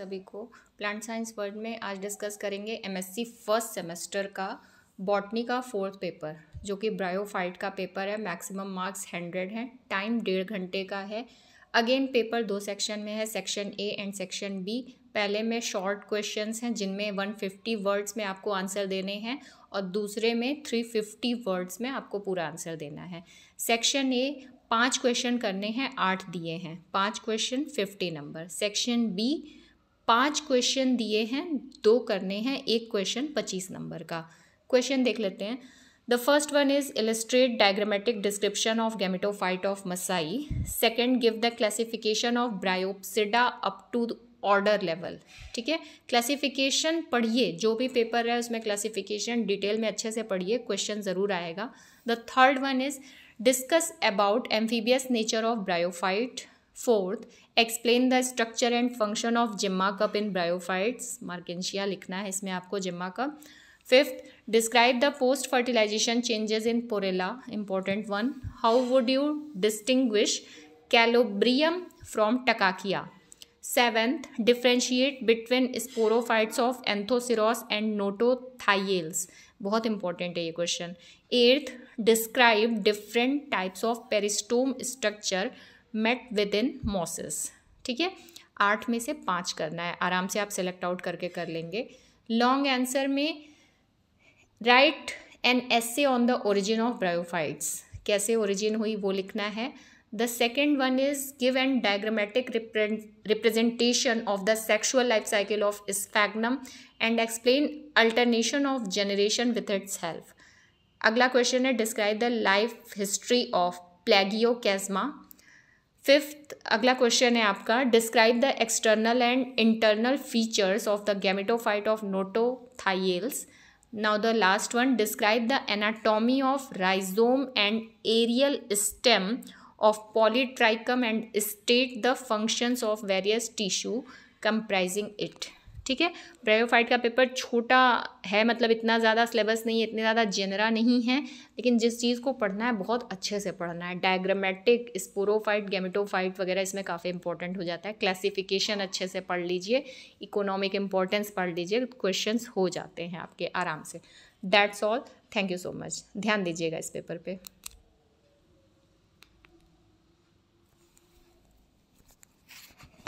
सभी को plant science world में आज डिस्कस करेंगे एमएससी फर्स्ट सेमेस्टर का बॉटनी का फोर्थ पेपर जो कि ब्रायोफाइट का पेपर है मैक्सिमम मार्क्स हंड्रेड हैं टाइम डेढ़ घंटे का है अगेन पेपर दो सेक्शन में है section A and section B पहले में शॉर्ट क्वेश्चंस हैं जिनमें वन फिफ्टी वर्ड्स में आपको आंसर देने हैं और दूसरे में थ्री फिफ्टी वर्ड्स में आपको पूरा आंसर देना है सेक्शन ए पांच क्वेश्चन करने हैं आठ दिए हैं पांच question fifty number section B पांच क्वेश्चन दिए हैं दो करने हैं एक क्वेश्चन पच्चीस नंबर का क्वेश्चन देख लेते हैं the first one is illustrate diagrammatic description of gametophyte of Musci second give the classification of Bryopsida up to order level ठीक है क्लासिफिकेशन पढ़िए जो भी पेपर है उसमें क्लासिफिकेशन डिटेल में अच्छे से पढ़िए क्वेश्चन ज़रूर आएगा the third one is discuss about amphibious nature of bryophyte fourth explain the structure and function of gemma cup in bryophytes मार्केशिया लिखना है इसमें आपको gemma cup fifth describe the post fertilisation changes in Porella important one how would you distinguish Calobryum from Takakia seventh differentiate between sporophytes of Anthoceros and Notothylis बहुत important है ये question eighth describe different types of peristome structure met with in mosses ठीक है आठ में से पाँच करना है आराम से आप सेलेक्ट आउट करके कर लेंगे लॉन्ग आंसर में write an essay on the origin of bryophytes कैसे ओरिजिन हुई वो लिखना है the second one is give and diagrammatic representation of the sexual life cycle of Sphagnum and explain alternation of generation with its help अगला question है describe the life history of Plagiochasma fifth अगला question है आपका describe the external and internal features of the gametophyte of नोटोथाइल्स now the last one describe the anatomy of rhizome and aerial stem of Polytrichum and state the functions of various tissue comprising it ठीक है ब्रेवोफाइट का paper छोटा है मतलब इतना ज़्यादा syllabus नहीं है इतने ज़्यादा जेनरा नहीं है लेकिन जिस चीज़ को पढ़ना है बहुत अच्छे से पढ़ना है डायग्रामेटिक स्पोरोफाइट गेमेटोफाइट वगैरह इसमें काफ़ी इंपॉर्टेंट हो जाता है क्लासिफिकेशन अच्छे से पढ़ लीजिए इकोनॉमिक इंपॉर्टेंस पढ़ लीजिए क्वेश्चन हो जाते हैं आपके आराम से that's all thank you so much ध्यान दीजिएगा इस पेपर पर पे.